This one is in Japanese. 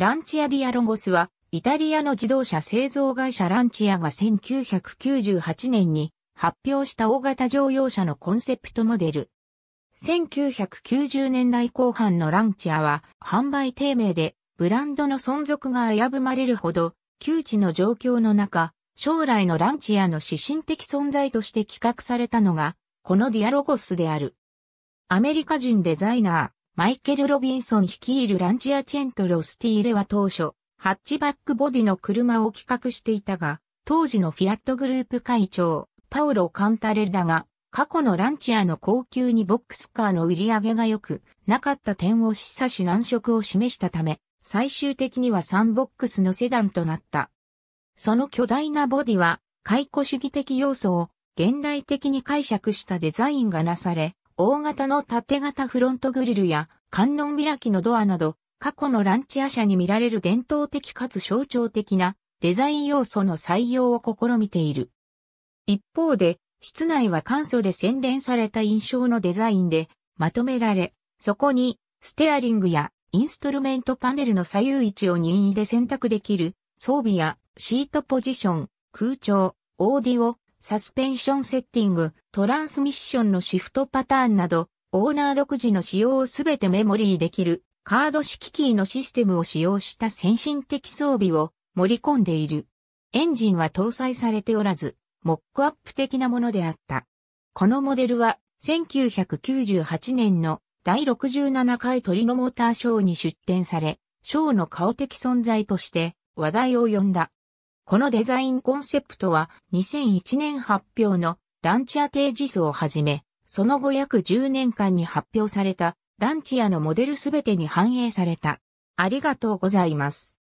ランチアディアロゴスは、イタリアの自動車製造会社ランチアが1998年に発表した大型乗用車のコンセプトモデル。1990年代後半のランチアは販売低迷でブランドの存続が危ぶまれるほど窮地の状況の中、将来のランチアの指針的存在として企画されたのが、このディアロゴスである。アメリカ人デザイナー、マイケル・ロビンソン率いるランチアチェント・ロスティーレは当初、ハッチバックボディの車を企画していたが、当時のフィアットグループ会長、パオロ・カンタレラが、過去のランチアの高級にボックスカーの売り上げが良く、なかった点を示唆し難色を示したため、最終的には3ボックスのセダンとなった。その巨大なボディは、解雇主義的要素を現代的に解釈したデザインがなされ、大型の縦型フロントグリルや観音開きのドアなど、過去のランチア社に見られる伝統的かつ象徴的なデザイン要素の採用を試みている。一方で、室内は簡素で洗練された印象のデザインでまとめられ、そこにステアリングやインストルメントパネルの左右位置を任意で選択できる装備やシートポジション、空調、オーディオ、サスペンションセッティング、トランスミッションのシフトパターンなどオーナー独自の仕様をすべてメモリーできるカード式キーのシステムを使用した先進的装備を盛り込んでいる。エンジンは搭載されておらず、モックアップ的なものであった。このモデルは1998年の第67回トリノモーターショーに出展され、ショーの顔的存在として話題を呼んだ。このデザインコンセプトは2001年発表のランチャー提示スをはじめ、その後約10年間に発表されたランチアのモデルすべてに反映された。ありがとうございます。